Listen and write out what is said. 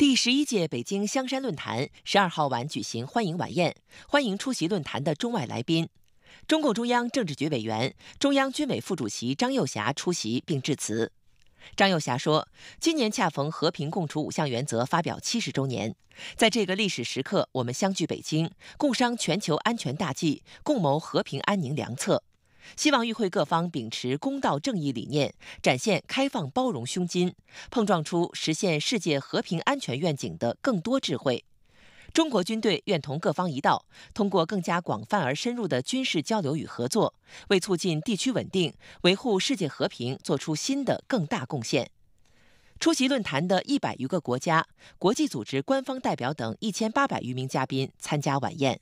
第十一届北京香山论坛十二号晚举行欢迎晚宴，欢迎出席论坛的中外来宾。中共中央政治局委员、中央军委副主席张幼霞出席并致辞。张幼霞说，今年恰逢和平共处五项原则发表七十周年，在这个历史时刻，我们相聚北京，共商全球安全大计，共谋和平安宁良策。希望与会各方秉持公道正义理念，展现开放包容胸襟，碰撞出实现世界和平安全愿景的更多智慧。中国军队愿同各方一道，通过更加广泛而深入的军事交流与合作，为促进地区稳定、维护世界和平作出新的更大贡献。出席论坛的一百余个国家、国际组织官方代表等一千八百余名嘉宾参加晚宴。